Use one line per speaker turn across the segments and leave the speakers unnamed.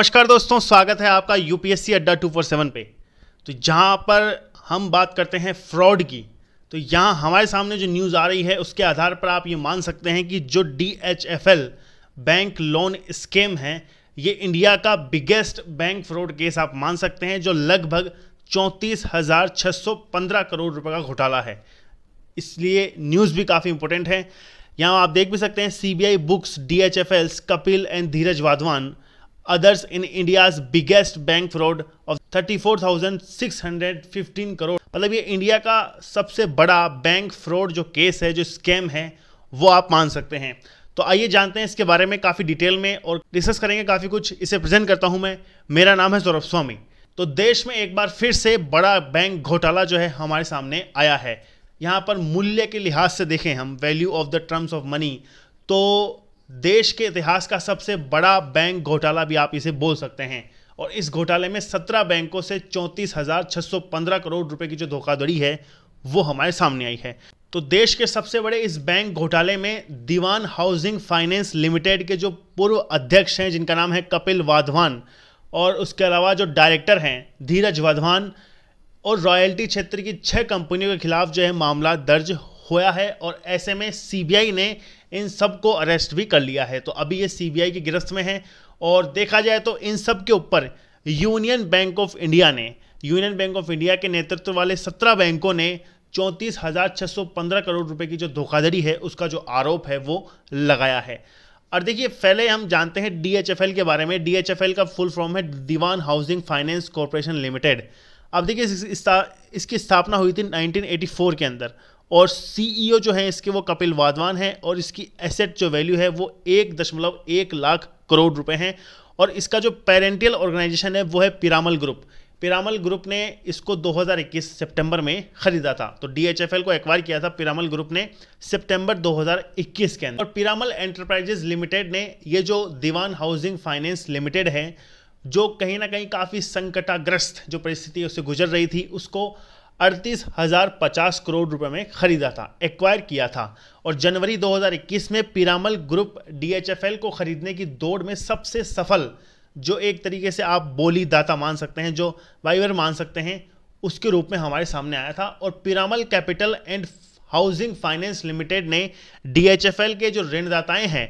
नमस्कार दोस्तों स्वागत है आपका यूपीएससी अड्डा टू फोर सेवन पे तो जहां पर हम बात करते हैं फ्रॉड की तो यहाँ हमारे सामने जो न्यूज़ आ रही है उसके आधार पर आप ये मान सकते हैं कि जो डी बैंक लोन स्कीम है ये इंडिया का बिगेस्ट बैंक फ्रॉड केस आप मान सकते हैं जो लगभग चौंतीस करोड़ रुपये का घोटाला है इसलिए न्यूज़ भी काफ़ी इंपॉर्टेंट है यहाँ आप देख भी सकते हैं CBI books DHFL's Kapil and Dheeraj Wadhawan others in India's biggest bank fraud of 34,615 crore मतलब ये इंडिया का सबसे बड़ा बैंक फ्रॉड जो केस है जो स्कैम है वो आप मान सकते हैं तो आइए जानते हैं इसके बारे में काफ़ी डिटेल में और डिस्कस करेंगे काफ़ी कुछ इसे प्रेजेंट करता हूं मैं मेरा नाम है सौरभ स्वामी तो देश में एक बार फिर से बड़ा बैंक घोटाला जो है हमारे सामने आया है यहाँ पर मूल्य के लिहाज से देखें हम value of the terms of money तो देश के इतिहास का सबसे बड़ा बैंक घोटाला भी आप इसे बोल सकते हैं और इस घोटाले में सत्रह बैंकों से चौंतीस हजार छह सौ पंद्रह करोड़ रुपए की जो धोखाधड़ी है वो हमारे सामने आई है तो देश के सबसे बड़े इस बैंक घोटाले में दीवान हाउसिंग फाइनेंस लिमिटेड के जो पूर्व अध्यक्ष हैं जिनका नाम है कपिल वाधवान और उसके अलावा जो डायरेक्टर हैं धीरज वाधवान और रॉयल्टी क्षेत्र की छह कंपनियों के खिलाफ जो है मामला दर्ज होया है और ऐसे में सीबीआई ने इन सब को अरेस्ट भी कर लिया है तो अभी ये सीबीआई की गिरफ्त में है और देखा जाए तो इन सब के ऊपर यूनियन बैंक ऑफ इंडिया ने यूनियन बैंक ऑफ इंडिया के नेतृत्व वाले सत्रह बैंकों ने चौंतीस हज़ार छः सौ पंद्रह करोड़ रुपए की जो धोखाधड़ी है उसका जो आरोप है वो लगाया है और देखिए पहले हम जानते हैं डीएचएफएल के बारे में डीएचएफएल का फुल फॉर्म है Dewan housing finance corporation limited अब देखिए इस, इसकी स्थापना हुई थी 1984 के अंदर और सीईओ e जो है इसके वो कपिल वाधवान हैं और इसकी एसेट जो वैल्यू है वो एक दशमलव एक लाख करोड़ रुपए हैं और इसका जो पेरेंटियल ऑर्गेनाइजेशन है वो है पिरामल ग्रुप पिरामल ग्रुप ने इसको 2021 सितंबर में खरीदा था तो डीएचएफएल को एक्वायर किया था पिरामल ग्रुप ने सितंबर 2021 के अंदर और पिरामल एंटरप्राइजेज लिमिटेड ने ये जो दीवान हाउसिंग फाइनेंस लिमिटेड है जो कहीं ना कहीं काफ़ी संकटाग्रस्त जो परिस्थिति उससे गुजर रही थी उसको अड़तीस हज़ार पचास करोड़ रुपए में खरीदा था एक्वायर किया था और जनवरी 2021 में पिरामल ग्रुप डीएचएफएल को खरीदने की दौड़ में सबसे सफल जो एक तरीके से आप बोली दाता मान सकते हैं जो वाइवर मान सकते हैं उसके रूप में हमारे सामने आया था और Piramal capital and housing finance limited ने डीएचएफएल के जो ऋणदाताएं हैं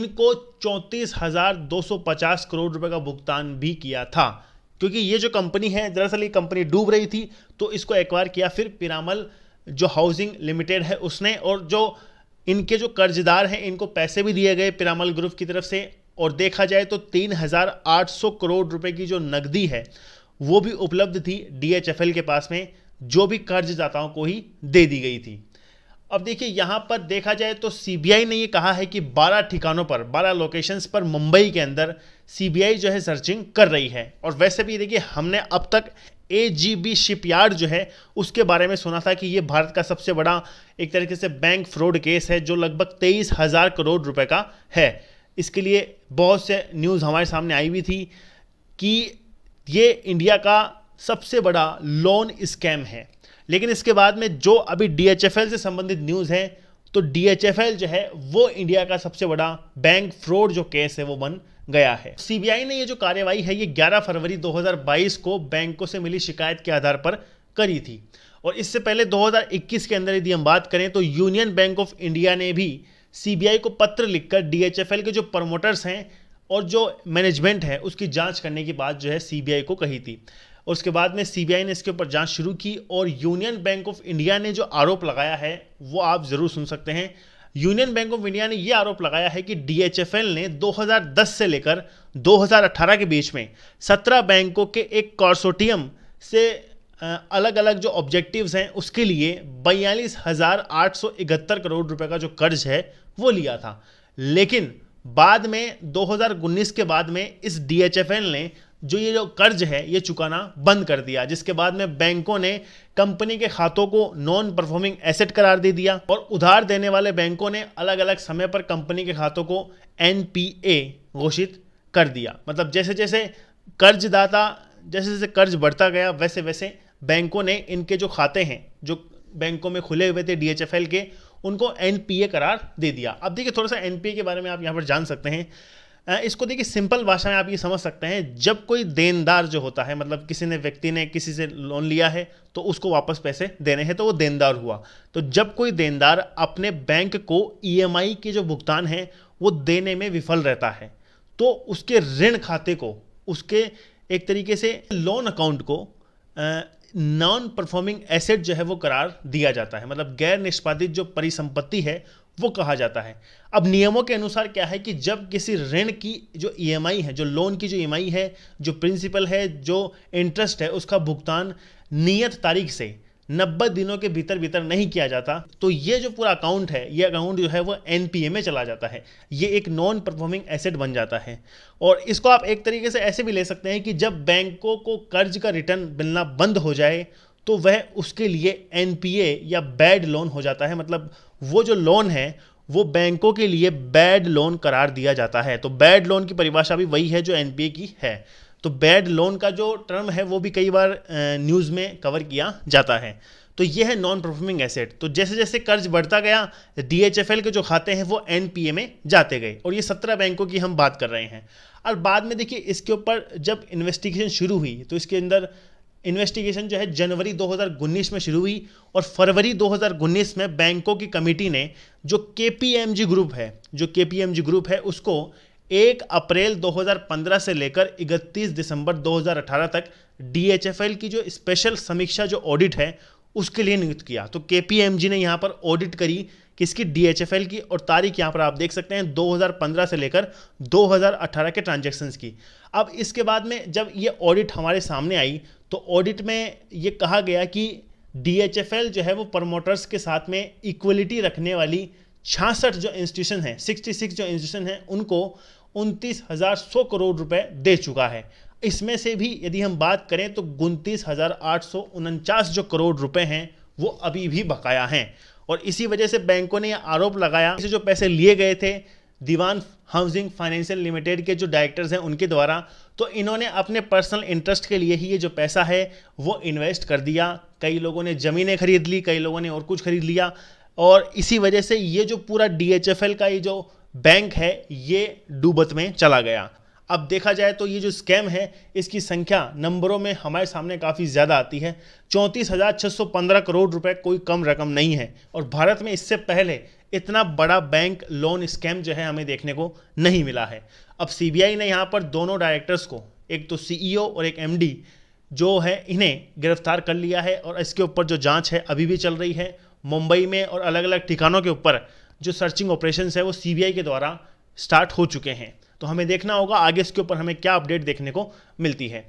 इनको चौंतीस हज़ार दो सौ पचास करोड़ रुपए का भुगतान भी किया था क्योंकि ये जो कंपनी है दरअसल ये कंपनी डूब रही थी तो इसको एक्वायर किया फिर पिरामल जो हाउसिंग लिमिटेड है उसने और जो इनके जो कर्जदार हैं इनको पैसे भी दिए गए पिरामल ग्रुप की तरफ से और देखा जाए तो 3,800 करोड़ रुपए की जो नकदी है वो भी उपलब्ध थी डीएचएफएल के पास में जो भी कर्जदाताओं को ही दे दी गई थी अब देखिए यहाँ पर देखा जाए तो सीबीआई ने ये कहा है कि 12 ठिकानों पर 12 लोकेशंस पर मुंबई के अंदर सीबीआई जो है सर्चिंग कर रही है और वैसे भी देखिए हमने अब तक ए जी बी शिपयार्ड जो है उसके बारे में सुना था कि ये भारत का सबसे बड़ा एक तरीके से बैंक फ्रॉड केस है जो लगभग तेईस हज़ार करोड़ रुपये का है इसके लिए बहुत से न्यूज़ हमारे सामने आई हुई थी कि ये इंडिया का सबसे बड़ा लोन स्कैम है लेकिन इसके बाद में जो अभी डीएचएफएल से संबंधित न्यूज़ है तो डीएचएफएल जो है वो इंडिया का सबसे बड़ा बैंक फ्रॉड जो केस है वो बन गया है सीबीआई ने ये जो कार्यवाही है ये 11 फरवरी 2022 को बैंकों से मिली शिकायत के आधार पर करी थी और इससे पहले 2021 के अंदर यदि हम बात करें तो यूनियन बैंक ऑफ इंडिया ने भी सीबीआई को पत्र लिखकर डीएचएफएल के जो प्रमोटर्स हैं और जो मैनेजमेंट है उसकी जांच करने की बात जो है सीबीआई को कही थी और उसके बाद में सीबीआई ने इसके ऊपर जांच शुरू की और यूनियन बैंक ऑफ इंडिया ने जो आरोप लगाया है वो आप ज़रूर सुन सकते हैं यूनियन बैंक ऑफ इंडिया ने यह आरोप लगाया है कि डीएचएफएल ने 2010 से लेकर 2018 के बीच में 17 बैंकों के एक कॉर्सोटियम से अलग अलग जो ऑब्जेक्टिव्स हैं उसके लिए बयालीस करोड़ रुपए का जो कर्ज है वो लिया था लेकिन बाद में 2019 के बाद में इस डीएचएफएल ने जो ये जो कर्ज है ये चुकाना बंद कर दिया जिसके बाद में बैंकों ने कंपनी के खातों को नॉन परफॉर्मिंग एसेट करार दे दिया और उधार देने वाले बैंकों ने अलग अलग समय पर कंपनी के खातों को एन घोषित कर दिया मतलब जैसे जैसे कर्जदाता जैसे जैसे कर्ज बढ़ता गया वैसे वैसे बैंकों ने इनके जो खाते हैं जो बैंकों में खुले हुए थे डीएचएफएल के उनको एनपीए करार दे दिया अब देखिए थोड़ा सा एनपीए के बारे में आप यहाँ पर जान सकते हैं इसको देखिए सिंपल भाषा में आप ये समझ सकते हैं जब कोई देनदार जो होता है मतलब किसी ने व्यक्ति ने किसी से लोन लिया है तो उसको वापस पैसे देने हैं तो वो देनदार हुआ तो जब कोई देनदार अपने बैंक को ईएमआई e के जो भुगतान है वो देने में विफल रहता है तो उसके ऋण खाते को उसके एक तरीके से लोन अकाउंट को नॉन परफॉर्मिंग एसेट जो है वो करार दिया जाता है मतलब गैर निष्पादित जो परिसंपत्ति है वो कहा जाता है अब नियमों के अनुसार क्या है कि जब किसी ऋण की जो ईएमआई e है जो लोन की जो ईएमआई e है जो प्रिंसिपल है जो इंटरेस्ट है उसका भुगतान नियत तारीख से 90 दिनों के भीतर भीतर नहीं किया जाता तो ये जो पूरा अकाउंट है ये अकाउंट जो है वो एन में चला जाता है ये एक नॉन परफॉर्मिंग एसेट बन जाता है और इसको आप एक तरीके से ऐसे भी ले सकते हैं कि जब बैंकों को कर्ज का रिटर्न मिलना बंद हो जाए तो वह उसके लिए एन या बैड लोन हो जाता है मतलब वो जो लोन है वो बैंकों के लिए बैड लोन करार दिया जाता है तो बैड लोन की परिभाषा भी वही है जो एन की है तो बैड लोन का जो टर्म है वो भी कई बार न्यूज़ में कवर किया जाता है तो ये है नॉन परफॉर्मिंग एसेट तो जैसे जैसे कर्ज बढ़ता गया डीएचएफएल के जो खाते हैं वो एनपीए में जाते गए और ये सत्रह बैंकों की हम बात कर रहे हैं और बाद में देखिए इसके ऊपर जब इन्वेस्टिगेशन शुरू हुई तो इसके अंदर इन्वेस्टिगेशन जो है जनवरी 2019 में शुरू हुई और फरवरी 2019 में बैंकों की कमेटी ने जो के ग्रुप है जो के ग्रुप है उसको एक अप्रैल 2015 से लेकर 31 दिसंबर 2018 तक डी की जो स्पेशल समीक्षा जो ऑडिट है उसके लिए नियुक्त किया तो के ने यहाँ पर ऑडिट करी किसकी डी की और तारीख यहाँ पर आप देख सकते हैं 2015 से लेकर 2018 के ट्रांजैक्शंस की अब इसके बाद में जब ये ऑडिट हमारे सामने आई तो ऑडिट में ये कहा गया कि डीएचएफएल जो है वो प्रमोटर्स के साथ में इक्वलिटी रखने वाली छियासठ जो इंस्टीट्यूशन है 66 जो इंस्टीट्यूशन है उनको उनतीस हज़ार सौ करोड़ रुपए दे चुका है इसमें से भी यदि हम बात करें तो उनतीस हज़ार आठ सौ उनचास जो करोड़ रुपए हैं वो अभी भी बकाया हैं और इसी वजह से बैंकों ने आरोप लगाया जो पैसे लिए गए थे दीवान हाउसिंग फाइनेंशियल लिमिटेड के जो डायरेक्टर्स हैं उनके द्वारा तो इन्होंने अपने पर्सनल इंटरेस्ट के लिए ही ये जो पैसा है वो इन्वेस्ट कर दिया कई लोगों ने ज़मीनें खरीद ली कई लोगों ने और कुछ खरीद लिया और इसी वजह से ये जो पूरा डी का ये जो बैंक है ये डूबत में चला गया अब देखा जाए तो ये जो स्कैम है इसकी संख्या नंबरों में हमारे सामने काफ़ी ज़्यादा आती है चौंतीस हज़ार छः सौ पंद्रह करोड़ रुपए कोई कम रकम नहीं है और भारत में इससे पहले इतना बड़ा बैंक लोन स्कैम जो है हमें देखने को नहीं मिला है अब सीबीआई ने यहाँ पर दोनों डायरेक्टर्स को एक तो सीईओ e और एक एमडी जो है इन्हें गिरफ्तार कर लिया है और इसके ऊपर जो जांच है अभी भी चल रही है मुंबई में और अलग अलग ठिकानों के ऊपर जो सर्चिंग ऑपरेशन है वो सी के द्वारा स्टार्ट हो चुके हैं तो हमें देखना होगा आगे इसके ऊपर हमें क्या अपडेट देखने को मिलती है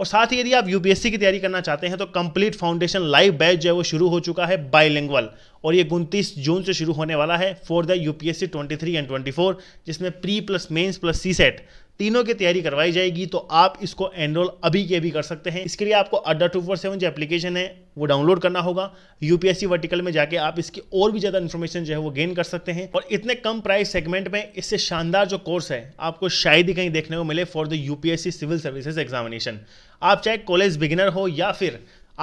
और साथ ही यदि आप यूपीएससी की तैयारी करना चाहते हैं तो कंप्लीट फाउंडेशन लाइव बैच जो है वो शुरू हो चुका है बाइलिंगुअल और ये उनतीस जून से शुरू होने वाला है फॉर द यूपीएससी 23 एंड 24 जिसमें pre plus mains plus CSAT तीनों की तैयारी करवाई जाएगी तो आप इसको एनरोल अभी के भी कर सकते हैं इसके लिए आपको अड्डा टू फोर सेवन जो एप्लीकेशन है वो डाउनलोड करना होगा यूपीएससी वर्टिकल में जाके आप इसकी और भी ज़्यादा इन्फॉर्मेशन जो है वो गेन कर सकते हैं और इतने कम प्राइस सेगमेंट में इससे शानदार जो कोर्स है आपको शायद ही कहीं देखने को मिले for the UPSC civil services examination आप चाहे कॉलेज बिगिनर हो या फिर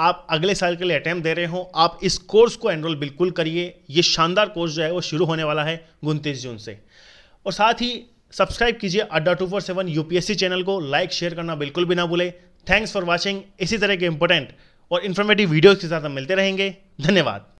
आप अगले साल के लिए अटैम्प्ट दे रहे हो आप इस कोर्स को एनरोल बिल्कुल करिए ये शानदार कोर्स जो है वो शुरू होने वाला है उनतीस जून से और साथ ही सब्सक्राइब कीजिए Adda two four seven UPSC channel को लाइक शेयर करना बिल्कुल भी ना भूले थैंक्स फॉर वॉचिंग इसी तरह के इंपॉर्टेंट और इन्फॉर्मेटिव वीडियोज़ के साथ हम मिलते रहेंगे धन्यवाद